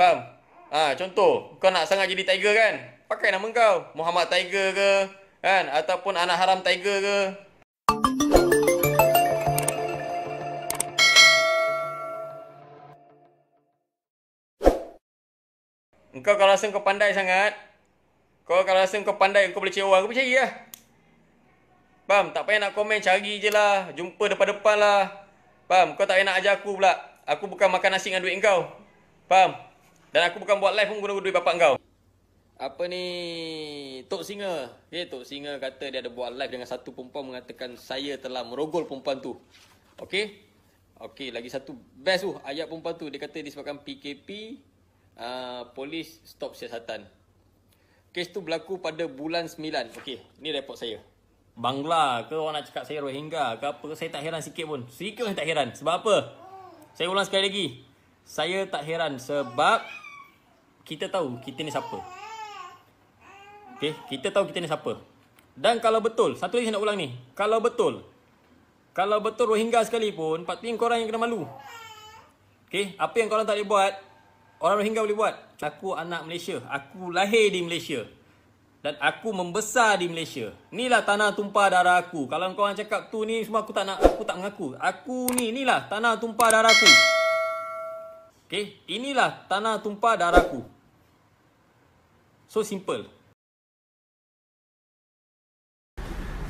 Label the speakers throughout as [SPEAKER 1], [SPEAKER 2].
[SPEAKER 1] Faham? Ha, contoh, kau nak sangat jadi tiger kan? Pakai nama kau, Muhammad Tiger ke? Kan? Ataupun anak haram tiger ke? Kau kalau rasa kau pandai sangat Kau kalau rasa kau pandai Kau boleh cari orang Kau percaya lah Faham? Tak payah nak komen Cari je lah Jumpa depan-depan lah Faham? Kau tak payah nak ajar aku pula Aku bukan makan nasi dengan duit kau Faham? Dan aku bukan buat live pun guna duit bapak kau. Apa ni? Tok Singa. Okay, Tok Singa kata dia ada buat live dengan satu perempuan mengatakan saya telah merogol perempuan tu. Okay? Okay. lagi satu best tu uh, ayat perempuan tu. Dia kata disebabkan PKP, uh, polis stop siasatan. Kes tu berlaku pada bulan 9. Okay? ni report saya. Bangla ke orang nak cakap saya Rohingya ke apa? Saya tak heran sikit pun. Sikit pun saya tak heran. Sebab apa? Saya ulang sekali lagi. Saya tak heran sebab kita tahu kita ni siapa. Okey, kita tahu kita ni siapa. Dan kalau betul, satu lagi saya nak ulang ni. Kalau betul, kalau betul Rohingya sekalipun, patutnya orang yang kena malu. Okey, apa yang orang tak boleh buat, orang Rohingya boleh buat. Aku anak Malaysia. Aku lahir di Malaysia. Dan aku membesar di Malaysia. Inilah tanah tumpah darah aku. Kalau orang cakap tu ni, semua aku tak nak, aku tak mengaku. Aku ni, inilah tanah tumpah darah aku. Okay, inilah tanah tumpah darahku. So simple.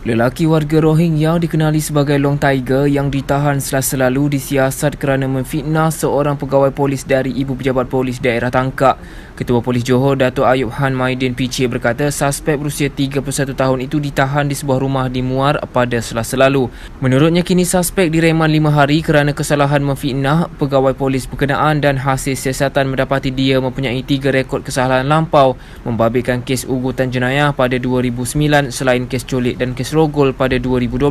[SPEAKER 2] Lelaki warga Rohingya dikenali sebagai Long Tiger yang ditahan selasa lalu disiasat kerana memfitnah seorang pegawai polis dari ibu pejabat polis daerah Tangka. Ketua Polis Johor Dato' Ayub Han Maidin PC berkata suspek berusia 31 tahun itu ditahan di sebuah rumah di Muar pada selasa lalu. Menurutnya kini suspek direman 5 hari kerana kesalahan memfitnah pegawai polis berkenaan dan hasil siasatan mendapati dia mempunyai 3 rekod kesalahan lampau membabitkan kes ugutan jenayah pada 2009 selain kes colik dan kes Serogol pada 2012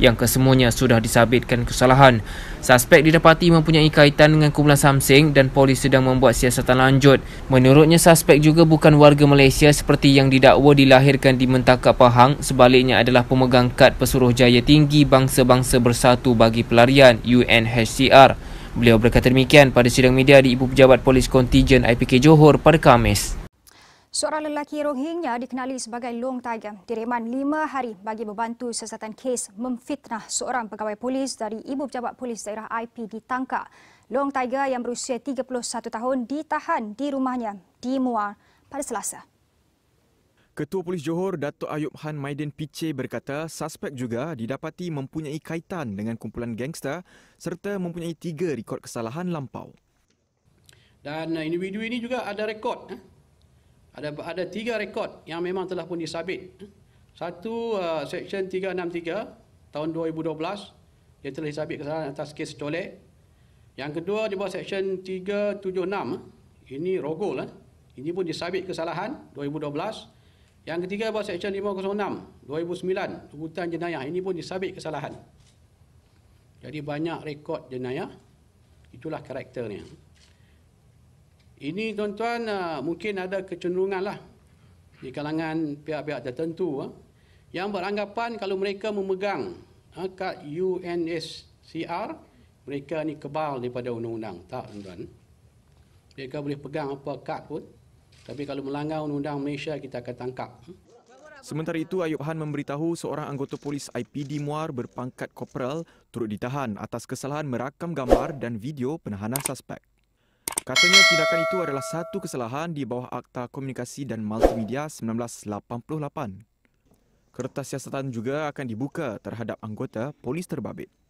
[SPEAKER 2] yang kesemuanya sudah disabitkan kesalahan. Suspek didapati mempunyai kaitan dengan kumpulan Samsing dan polis sedang membuat siasatan lanjut. Menurutnya suspek juga bukan warga Malaysia seperti yang didakwa dilahirkan di Mentaka Pahang sebaliknya adalah pemegang kad pesuruh jaya tinggi bangsa-bangsa bersatu bagi pelarian UNHCR. Beliau berkata demikian pada sidang media di Ibu Pejabat Polis Kontijen IPK Johor pada Khamis.
[SPEAKER 1] Seorang lelaki Rohingya dikenali sebagai Long Tiger direman lima hari bagi membantu siasatan kes memfitnah seorang pegawai polis dari ibu pejabat polis daerah IP ditangkap. Long Tiger yang berusia 31 tahun ditahan di rumahnya di Muar pada Selasa.
[SPEAKER 3] Ketua Polis Johor Datuk Ayub Han Maiden Piche berkata suspek juga didapati mempunyai kaitan dengan kumpulan gangster serta mempunyai tiga rekod kesalahan lampau.
[SPEAKER 4] Dan uh, individu ini juga ada rekod. Eh? ada ada tiga rekod yang memang telah pun disabit. Satu uh, Seksyen 363 tahun 2012 yang telah disabit kesalahan atas kes colek. Yang kedua di bawah Seksyen 376 ini rogol eh. Ini pun disabit kesalahan 2012. Yang ketiga di bawah Seksyen 506 2009 tuntutan jenayah ini pun disabit kesalahan. Jadi banyak rekod jenayah itulah karakternya. Ini tuan-tuan ah, mungkin ada kecenderungan lah di kalangan pihak-pihak tertentu ah, yang beranggapan kalau mereka memegang ah, kad UNSCR, mereka ni kebal daripada undang-undang. Tak tuan-tuan. Mereka boleh pegang apa kad pun. Tapi kalau melanggar undang-undang Malaysia, kita akan tangkap.
[SPEAKER 3] Sementara itu, Ayub Han memberitahu seorang anggota polis IPD Muar berpangkat korporal turut ditahan atas kesalahan merakam gambar dan video penahanan suspek. Katanya tindakan itu adalah satu kesalahan di bawah Akta Komunikasi dan Multimedia 1988. Kertas siasatan juga akan dibuka terhadap anggota polis terbabit.